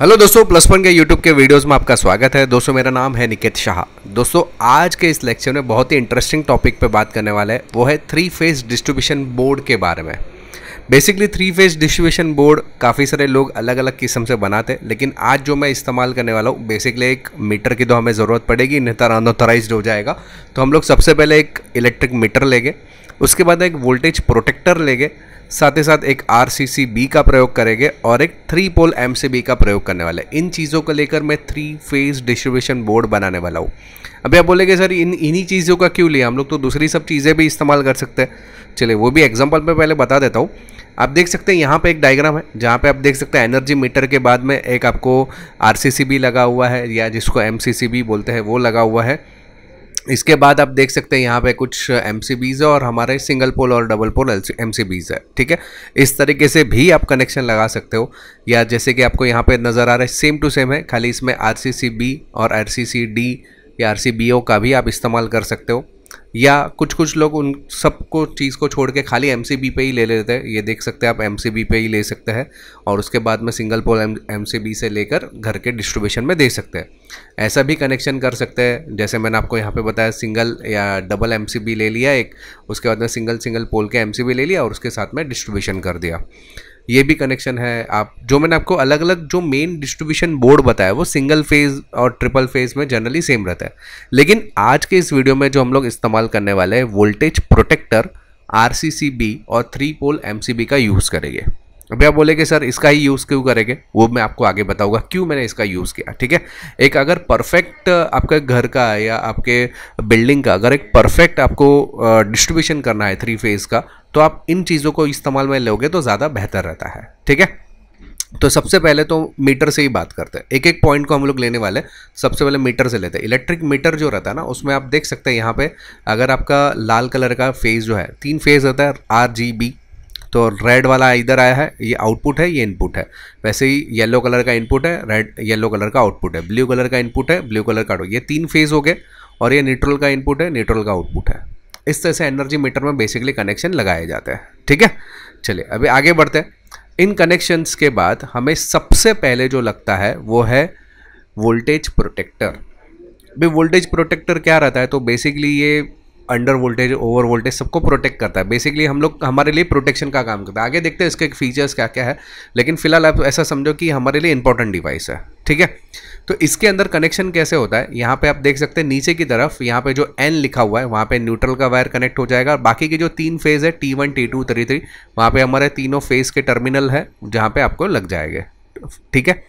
hello दोस्तों plus one के YouTube के वीडियोस में आपका स्वागत है दोस्तों मेरा नाम है निकेत शाह दोस्तों आज के इस लेक्चर में बहुत ही इंटरेस्टिंग टॉपिक पे बात करने वाला है वो है थ्री फेज डिस्ट्रीब्यूशन बोर्ड के बारे में basically three phase distribution board काफ़ी सारे लोग अलग अलग किस्म से बनाते हैं लेकिन आज जो मैं इस्तेमाल करने वाला हूँ बेसिकली एक मीटर की तो हमें ज़रूरत पड़ेगी नेतर तो अनोथराइज हो जाएगा तो हम लोग सबसे पहले एक इलेक्ट्रिक मीटर लेंगे उसके बाद एक वोल्टेज प्रोटेक्टर लेंगे साथ ही साथ एक आर का प्रयोग करेंगे और एक थ्री पोल एम का प्रयोग करने वाले इन चीज़ों को लेकर मैं थ्री फेज डिस्ट्रीब्यूशन बोर्ड बनाने वाला हूँ अभी आप बोलेंगे सर इन इन्हीं चीज़ों का क्यों लिया हम लोग तो दूसरी सब चीज़ें भी इस्तेमाल कर सकते हैं चलिए वो भी एग्जाम्पल मैं पहले बता देता हूँ आप देख सकते हैं यहाँ पे एक डायग्राम है जहाँ पे आप देख सकते हैं एनर्जी मीटर के बाद में एक आपको आर लगा हुआ है या जिसको एम बोलते हैं वो लगा हुआ है इसके बाद आप देख सकते हैं यहाँ पे कुछ एम है और हमारे सिंगल पोल और डबल पोल एम है ठीक है इस तरीके से भी आप कनेक्शन लगा सकते हो या जैसे कि आपको यहाँ पे नज़र आ रहा है सेम टू सेम है खाली इसमें आर और आर या आर का भी आप इस्तेमाल कर सकते हो या कुछ कुछ लोग उन सबको चीज़ को छोड़ के खाली एम पे ही ले लेते हैं ये देख सकते हैं आप एम पे ही ले सकते हैं और उसके बाद में सिंगल पोल एम से लेकर घर के डिस्ट्रीब्यूशन में दे सकते हैं ऐसा भी कनेक्शन कर सकते हैं जैसे मैंने आपको यहाँ पे बताया सिंगल या डबल एम ले लिया एक उसके बाद में सिंगल सिंगल पोल के एम ले लिया और उसके साथ में डिस्ट्रीब्यूशन कर दिया ये भी कनेक्शन है आप जो मैंने आपको अलग अलग जो मेन डिस्ट्रीब्यूशन बोर्ड बताया वो सिंगल फेज़ और ट्रिपल फेज़ में जनरली सेम रहता है लेकिन आज के इस वीडियो में जो हम लोग इस्तेमाल करने वाले हैं वोल्टेज प्रोटेक्टर आर और थ्री पोल एम का यूज़ करेंगे अभी आप बोलेंगे सर इसका ही यूज़ क्यों करेंगे वो मैं आपको आगे बताऊंगा क्यों मैंने इसका यूज़ किया ठीक है एक अगर परफेक्ट आपके घर का या आपके बिल्डिंग का अगर एक परफेक्ट आपको डिस्ट्रीब्यूशन करना है थ्री फेज़ का तो आप इन चीज़ों को इस्तेमाल में लोगे तो ज़्यादा बेहतर रहता है ठीक है तो सबसे पहले तो मीटर से ही बात करते हैं एक एक पॉइंट को हम लोग लेने वाले सबसे पहले मीटर से लेते हैं इलेक्ट्रिक मीटर जो रहता है ना उसमें आप देख सकते हैं यहाँ पे अगर आपका लाल कलर का फेज़ जो है तीन फेज़ रहता है आर जी बी तो रेड वाला इधर आया है ये आउटपुट है ये इनपुट है वैसे ही येलो कलर का इनपुट है रेड येलो कलर का आउटपुट है ब्लू कलर का इनपुट है ब्लू कलर का ये तीन फेज़ हो गए और ये न्यूट्रल का इनपुट है न्यूट्रल का आउटपुट है इस तरह से एनर्जी मीटर में बेसिकली कनेक्शन लगाए जाते हैं ठीक है चलिए अभी आगे बढ़ते हैं इन कनेक्शंस के बाद हमें सबसे पहले जो लगता है वो है वोल्टेज प्रोटेक्टर भाई वोल्टेज प्रोटेक्टर क्या रहता है तो बेसिकली ये अंडर वोल्टेज ओवर वोल्टेज सबको प्रोटेक्ट करता है बेसिकली हम लोग हमारे लिए प्रोटेक्शन का काम करता है आगे देखते हैं इसके फीचर्स क्या क्या है लेकिन फिलहाल आप ऐसा समझो कि हमारे लिए इंपॉर्टेंट डिवाइस है ठीक है तो इसके अंदर कनेक्शन कैसे होता है यहाँ पे आप देख सकते हैं नीचे की तरफ यहाँ पे जो एन लिखा हुआ है वहाँ पे न्यूट्रल का वायर कनेक्ट हो जाएगा और बाकी के जो तीन फेज़ है T one T two three three वहाँ पर हमारे तीनों फेज़ के टर्मिनल है जहाँ पर आपको लग जाएंगे ठीक है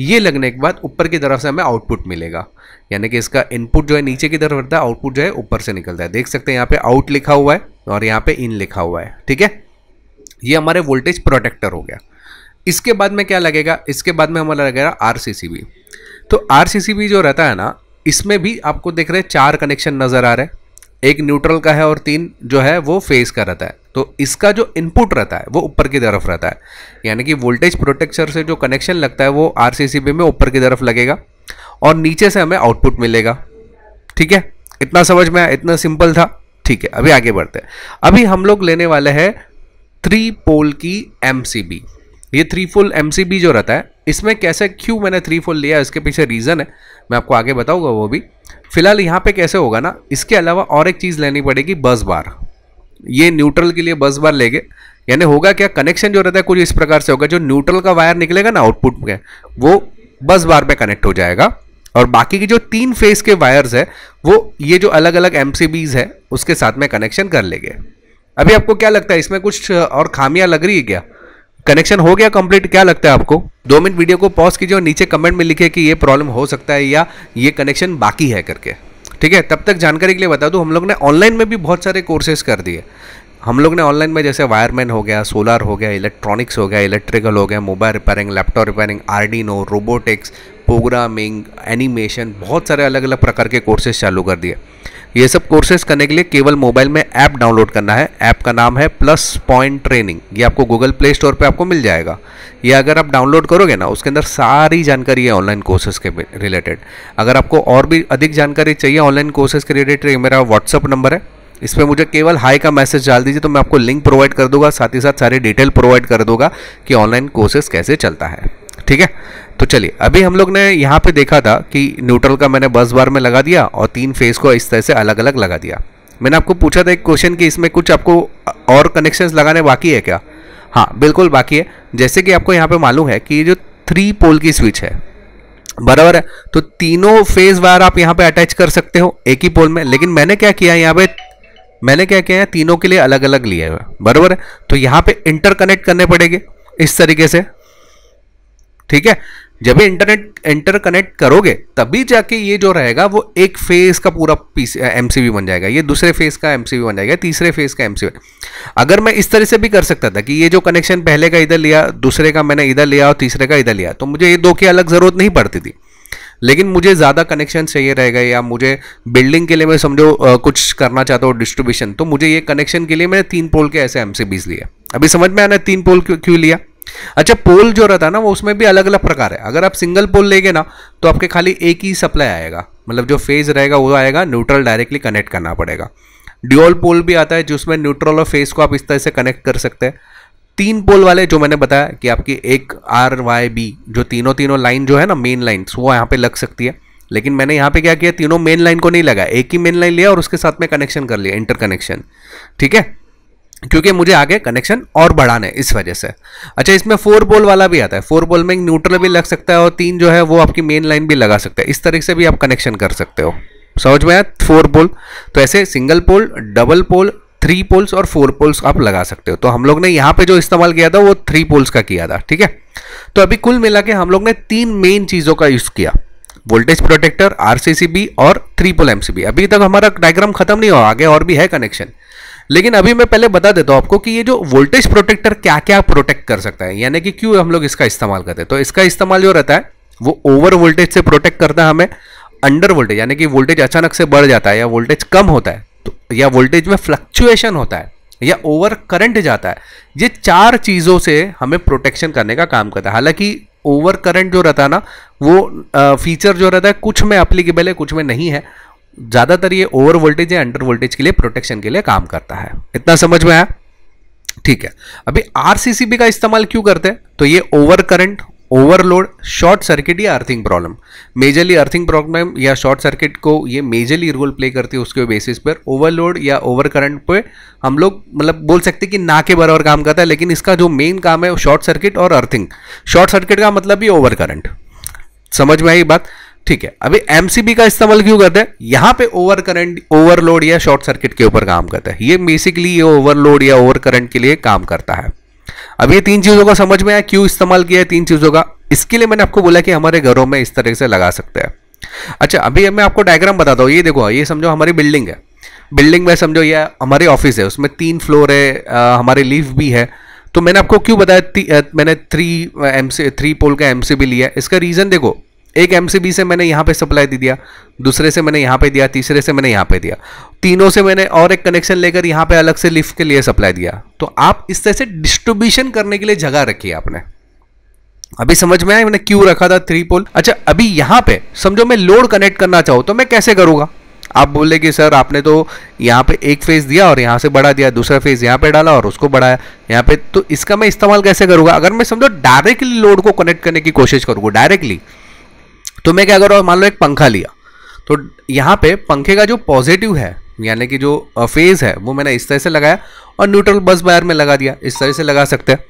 ये लगने के बाद ऊपर की तरफ से हमें आउटपुट मिलेगा यानी कि इसका इनपुट जो है नीचे की तरफ रहता है आउटपुट जो है ऊपर से निकलता है देख सकते हैं यहाँ पर आउट लिखा हुआ है और यहाँ पर इन लिखा हुआ है ठीक है ये हमारे वोल्टेज प्रोटेक्टर हो गया इसके बाद में क्या लगेगा इसके बाद में हमारा लगेगा आर तो आर जो रहता है ना इसमें भी आपको देख रहे हैं चार कनेक्शन नज़र आ रहे हैं एक न्यूट्रल का है और तीन जो है वो फेस का रहता है तो इसका जो इनपुट रहता है वो ऊपर की तरफ रहता है यानी कि वोल्टेज प्रोटेक्टर से जो कनेक्शन लगता है वो आर में ऊपर की तरफ लगेगा और नीचे से हमें आउटपुट मिलेगा ठीक है इतना समझ में आया इतना सिंपल था ठीक है अभी आगे बढ़ते हैं अभी हम लोग लेने वाले हैं थ्री पोल की एम ये थ्री फोल एम जो रहता है इसमें कैसे क्यों मैंने थ्री फोल लिया इसके पीछे रीज़न है मैं आपको आगे बताऊंगा वो भी फिलहाल यहाँ पे कैसे होगा ना इसके अलावा और एक चीज़ लेनी पड़ेगी बस बार ये न्यूट्रल के लिए बस बार लेंगे यानी होगा क्या कनेक्शन जो रहता है कुछ इस प्रकार से होगा जो न्यूट्रल का वायर निकलेगा ना आउटपुट में वो बस बार पे कनेक्ट हो जाएगा और बाकी की जो तीन फेज के वायर्स है वो ये जो अलग अलग एम है उसके साथ में कनेक्शन कर लेंगे अभी आपको क्या लगता है इसमें कुछ और खामियां लग रही है क्या कनेक्शन हो गया कंप्लीट क्या लगता है आपको दो मिनट वीडियो को पॉज कीजिए और नीचे कमेंट में लिखे कि ये प्रॉब्लम हो सकता है या ये कनेक्शन बाकी है करके ठीक है तब तक जानकारी के लिए बता दूँ हम लोग ने ऑनलाइन में भी बहुत सारे कोर्सेज कर दिए हम लोग ने ऑनलाइन में जैसे वायरमैन हो गया सोलर हो गया इलेक्ट्रॉनिक्स हो गया इलेक्ट्रिकल हो गया mobile repairing laptop repairing Arduino robotics programming animation बहुत सारे अलग अलग प्रकार के कोर्सेज चालू कर दिए ये सब कोर्सेज करने के लिए केवल मोबाइल में ऐप डाउनलोड करना है ऐप का नाम है प्लस पॉइंट ट्रेनिंग ये आपको गूगल प्ले स्टोर पर आपको मिल जाएगा ये अगर आप डाउनलोड करोगे ना उसके अंदर सारी जानकारी है ऑनलाइन कोर्सेज के रिलेटेड अगर आपको और भी अधिक जानकारी चाहिए ऑनलाइन कोर्सेज के रिलेटेड तो मेरा व्हाट्सअप नंबर है इस पर मुझे केवल हाई का मैसेज डाल दीजिए तो मैं आपको लिंक प्रोवाइड कर दूंगा साथ ही साथ सारे डिटेल प्रोवाइड कर दूंगा कि ऑनलाइन कोर्सेज कैसे चलता है ठीक है तो चलिए अभी हम लोग ने यहाँ पे देखा था कि न्यूट्रल का मैंने बस बार में लगा दिया और तीन फेज़ को इस तरह से अलग अलग लगा दिया मैंने आपको पूछा था एक क्वेश्चन कि इसमें कुछ आपको और कनेक्शंस लगाने बाकी है क्या हाँ बिल्कुल बाकी है जैसे कि आपको यहाँ पे मालूम है कि ये जो थ्री पोल की स्विच है बराबर है तो तीनों फेज़ वायर आप यहाँ पे अटैच कर सकते हो एक ही पोल में लेकिन मैंने क्या किया यहाँ पे मैंने क्या किया है तीनों के लिए अलग अलग लिए हुए बराबर है तो यहाँ पे इंटरकनेक्ट करने पड़ेंगे इस तरीके से ठीक है जब इंटरनेट इंटरकनेक्ट करोगे तभी जाके ये जो रहेगा वो एक फेज का पूरा पीस एम बन जाएगा ये दूसरे फेज का एम बन जाएगा तीसरे फेज का एम अगर मैं इस तरह से भी कर सकता था कि ये जो कनेक्शन पहले का इधर लिया दूसरे का मैंने इधर लिया और तीसरे का इधर लिया तो मुझे ये दो की अलग ज़रूरत नहीं पड़ती थी लेकिन मुझे ज़्यादा कनेक्शन चाहिए रहेगा या मुझे बिल्डिंग के लिए मैं समझो कुछ करना चाहता हूँ डिस्ट्रीब्यूशन तो मुझे ये कनेक्शन के लिए मैंने तीन पोल के ऐसे एम लिए अभी समझ में आना तीन पोल क्यों क्यों लिया अच्छा पोल जो रहता है ना वो उसमें भी अलग अलग प्रकार है अगर आप सिंगल पोल लेंगे ना तो आपके खाली एक ही सप्लाई आएगा मतलब जो फेज रहेगा वो आएगा न्यूट्रल डायरेक्टली कनेक्ट करना पड़ेगा ड्यूअल पोल भी आता है जिसमें न्यूट्रल और फेज को आप इस तरह से कनेक्ट कर सकते हैं तीन पोल वाले जो मैंने बताया कि आपकी एक आर वाई बी जो तीनों तीनों लाइन जो है ना मेन लाइन्स वो यहाँ पे लग सकती है लेकिन मैंने यहाँ पे क्या किया तीनों मेन लाइन को नहीं लगाया एक ही मेन लाइन लिया और उसके साथ में कनेक्शन कर लिया इंटर कनेक्शन ठीक है क्योंकि मुझे आगे कनेक्शन और बढ़ाने इस वजह से अच्छा इसमें फोर बोल वाला भी आता है फोर बोल में एक न्यूट्रल भी लग सकता है और तीन जो है वो आपकी मेन लाइन भी लगा सकते हैं इस तरीके से भी आप कनेक्शन कर सकते हो समझ में आया फोर पोल तो ऐसे single pole double pole three poles और फोर पोल्स आप लगा सकते हो तो हम लोग ने यहाँ पे जो इस्तेमाल किया था वो थ्री पोल्स का किया था ठीक है तो अभी कुल मिला के हम लोग ने तीन मेन चीज़ों का यूज़ किया वोल्टेज प्रोटेक्टर आर और थ्री पोल एम अभी तक हमारा डायग्राम खत्म नहीं हुआ आगे और भी है कनेक्शन लेकिन अभी मैं पहले बता देता हूं आपको कि ये जो वोल्टेज प्रोटेक्टर क्या क्या प्रोटेक्ट कर सकता है यानी कि क्यों हम लोग इसका इस्तेमाल करते हैं तो इसका इस्तेमाल जो रहता है वो ओवर वोल्टेज से प्रोटेक्ट करता है हमें अंडर वोल्टेज यानी कि वोल्टेज अचानक से बढ़ जाता है या वोल्टेज कम होता है तो या वोल्टेज में फ्लक्चुएशन होता है या ओवर करंट जाता है ये चार चीज़ों से हमें प्रोटेक्शन करने का काम करता है हालांकि ओवर करंट जो रहता है ना वो फीचर जो रहता है कुछ में अप्लीकेबल है कुछ में नहीं है ज़्यादातर ये ओवर वोल्टेज या अंडर वोल्टेज के लिए प्रोटेक्शन के लिए काम करता है इतना समझ में आया ठीक है अभी आरसीसीबी का इस्तेमाल क्यों करते हैं तो ये over current overload short circuit या earthing problem majorly earthing problem या शॉर्ट सर्किट को ये मेजरली रोल प्ले करती है उसके बेसिस पर ओवरलोड या ओवर करंट पर हम लोग मतलब बोल सकते हैं कि ना के बराबर काम करता है लेकिन इसका जो मेन काम है शॉर्ट सर्किट और अर्थिंग शॉर्ट सर्किट का मतलब ही ओवर करंट समझ में आई बात ठीक है अभी एमसीबी का इस्तेमाल क्यों करते हैं यहां पे ओवर करंट ओवरलोड या शॉर्ट सर्किट के ऊपर काम करता है ये बेसिकली ये ओवरलोड या ओवर करंट के लिए काम करता है अब ये तीन चीजों का समझ में आया क्यों इस्तेमाल किया है तीन चीजों का इसके लिए मैंने आपको बोला कि हमारे घरों में इस तरह से लगा सकते हैं अच्छा अभी मैं आपको डायग्राम बताता हूँ ये देखो ये समझो हमारी बिल्डिंग है बिल्डिंग में समझो यह हमारी ऑफिस है उसमें तीन फ्लोर है हमारे लीव भी है तो मैंने आपको क्यों बताया मैंने three M C three pole का एम सी भी लिया इसका रीज़न देखो एक एम से मैंने यहाँ पे सप्लाई दे दिया दूसरे से मैंने यहाँ पे दिया तीसरे से मैंने यहाँ पे दिया तीनों से मैंने और एक कनेक्शन लेकर यहाँ पे अलग से लिफ्ट के लिए सप्लाई दिया तो आप इस तरह से डिस्ट्रीब्यूशन करने के लिए जगह रखी है आपने अभी समझ में आया मैंने क्यू रखा था थ्री पोल अच्छा अभी यहाँ पे समझो मैं लोड कनेक्ट करना चाहूँ तो मैं कैसे करूँगा आप बोले कि सर आपने तो यहाँ पे एक फेज दिया और यहाँ से बढ़ा दिया दूसरा फेज यहाँ पे डाला और उसको बढ़ाया यहाँ पे तो इसका मैं इस्तेमाल कैसे करूँगा अगर मैं समझो डायरेक्टली लोड को कनेक्ट करने की कोशिश करूँगा डायरेक्टली तो मैं क्या कर रहा हूँ मान लो एक पंखा लिया तो यहाँ पे पंखे का जो पॉजिटिव है यानी कि जो फेज़ है वो मैंने इस तरह से लगाया और न्यूट्रल बस वायर में लगा दिया इस तरह से लगा सकते हैं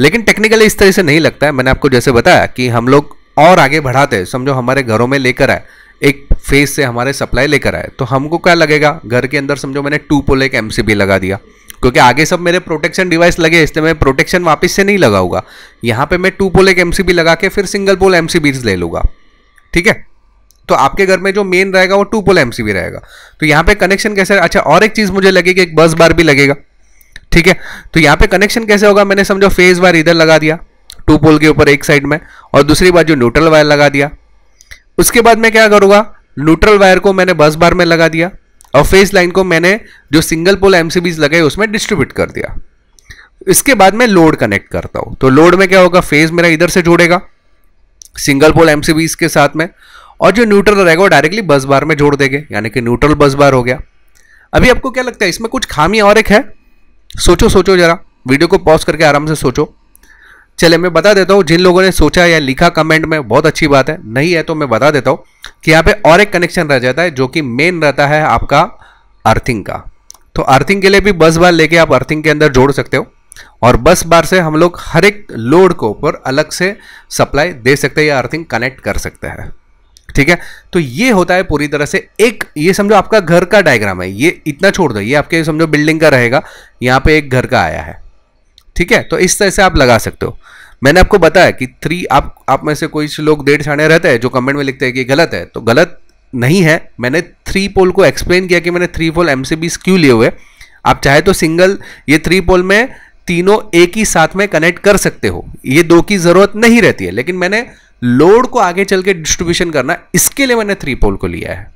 लेकिन टेक्निकली इस तरह से नहीं लगता है मैंने आपको जैसे बताया कि हम लोग और आगे बढ़ाते हैं समझो हमारे घरों में लेकर आए एक फेज से हमारे सप्लाई लेकर आए तो हमको क्या लगेगा घर के अंदर समझो मैंने टू पोल एक एम लगा दिया क्योंकि आगे सब मेरे प्रोटेक्शन डिवाइस लगे इसलिए मैं प्रोटेक्शन वापस से नहीं लगाऊंगा यहाँ पे मैं टू पोल एक एम लगा के फिर सिंगल पोल एम ले लूँगा ठीक है तो आपके घर में जो मेन रहेगा वो टू पोल एम रहेगा तो यहाँ पे कनेक्शन कैसे अच्छा और एक चीज़ मुझे लगी कि एक बस बार भी लगेगा ठीक है तो यहाँ पे कनेक्शन कैसे होगा मैंने समझो फेज बार इधर लगा दिया टू पोल के ऊपर एक साइड में और दूसरी बार जो न्यूट्रल वायर लगा दिया उसके बाद मैं क्या करूँगा न्यूट्रल वायर को मैंने बस बार में लगा दिया और फेज लाइन को मैंने जो सिंगल पोल एम लगे उसमें डिस्ट्रीब्यूट कर दिया इसके बाद मैं लोड कनेक्ट करता हूँ तो लोड में क्या होगा फेज मेरा इधर से जुड़ेगा सिंगल पोल एम के साथ में और जो न्यूट्रल रहेगा वो डायरेक्टली बस बार में जोड़ देंगे यानी कि न्यूट्रल बस बार हो गया अभी आपको क्या लगता है इसमें कुछ खामी और एक है सोचो सोचो जरा वीडियो को पॉज करके आराम से सोचो चले मैं बता देता हूँ जिन लोगों ने सोचा या लिखा कमेंट में बहुत अच्छी बात है नहीं है तो मैं बता देता हूँ कि यहाँ पे और एक कनेक्शन रह जाता है जो कि मेन रहता है आपका अर्थिंग का तो अर्थिंग के लिए भी बस बार लेके आप अर्थिंग के अंदर जोड़ सकते हो और बस बार से हम लोग हर एक लोड को ऊपर अलग से सप्लाई दे सकते हैं या अर्थिंग कनेक्ट कर सकते हैं ठीक है तो ये होता है पूरी तरह से एक ये समझो आपका घर का डायग्राम है ये इतना छोड़ दो ये आपके समझो बिल्डिंग का रहेगा यहाँ पे एक घर का आया है ठीक है तो इस तरह से आप लगा सकते हो मैंने आपको बताया कि थ्री आप आप में से कोई लोग डेढ़ छाने रहते हैं जो कमेंट में लिखते हैं कि गलत है तो गलत नहीं है मैंने थ्री पोल को एक्सप्लेन किया कि मैंने थ्री पोल एम क्यों लिए हुए आप चाहे तो सिंगल ये थ्री पोल में तीनों एक ही साथ में कनेक्ट कर सकते हो ये दो की जरूरत नहीं रहती है लेकिन मैंने लोड को आगे चल के डिस्ट्रीब्यूशन करना इसके लिए मैंने थ्री पोल को लिया है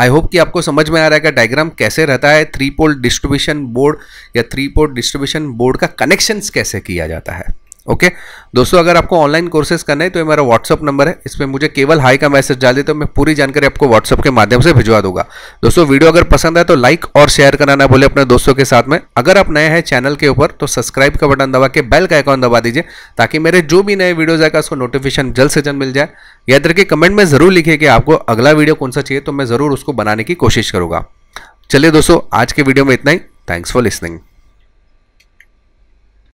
आई होप कि आपको समझ में आ रहा है कि डायग्राम कैसे रहता है थ्री पोल डिस्ट्रीब्यूशन बोर्ड या थ्री पोल डिस्ट्रीब्यूशन बोर्ड का कनेक्शंस कैसे किया जाता है ओके दोस्तों अगर आपको ऑनलाइन कोर्सेज करना है तो ये मेरा व्हाट्सअप नंबर है इस पर मुझे केवल हाई का मैसेज डाल दे तो मैं पूरी जानकारी आपको व्हाट्सअप के माध्यम से भिजवा दूंगा दोस्तों वीडियो अगर पसंद आए तो लाइक और शेयर करना ना भूले अपने दोस्तों के साथ में अगर आप नए हैं चैनल के ऊपर तो सब्सक्राइब का बटन दबा के बेल का आइकॉन दबा दीजिए ताकि मेरे जो भी नए वीडियोज आएगा उसको नोटिफिकेशन जल्द से जल्द मिल जाए याद रखिए कमेंट में ज़रूर लिखिए कि आपको अगला वीडियो कौन सा चाहिए तो मैं ज़रूर उसको बनाने की कोशिश करूँगा चलिए दोस्तों आज के वीडियो में इतना ही थैंक्स फॉर लिसनिंग